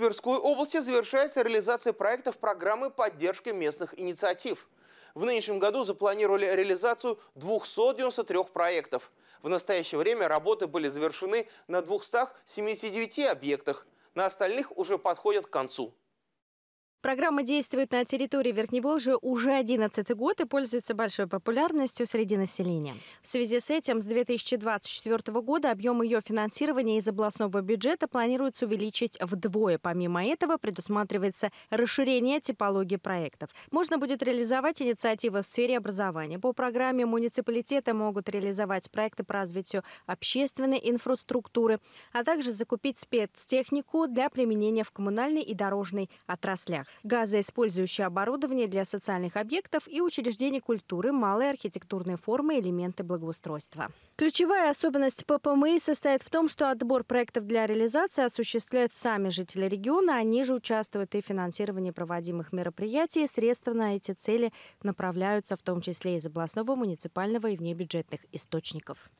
Тверской области завершается реализация проектов программы поддержки местных инициатив. В нынешнем году запланировали реализацию 293 проектов. В настоящее время работы были завершены на 279 объектах. На остальных уже подходят к концу. Программа действует на территории Верхневолжья уже 11 год и пользуется большой популярностью среди населения. В связи с этим с 2024 года объем ее финансирования из областного бюджета планируется увеличить вдвое. Помимо этого предусматривается расширение типологии проектов. Можно будет реализовать инициативы в сфере образования. По программе муниципалитеты могут реализовать проекты по развитию общественной инфраструктуры, а также закупить спецтехнику для применения в коммунальной и дорожной отраслях газоиспользующее оборудование для социальных объектов и учреждений культуры, малые архитектурные формы, и элементы благоустройства. Ключевая особенность ППМИ состоит в том, что отбор проектов для реализации осуществляют сами жители региона, они же участвуют и в финансировании проводимых мероприятий, средства на эти цели направляются в том числе из областного, муниципального и внебюджетных источников.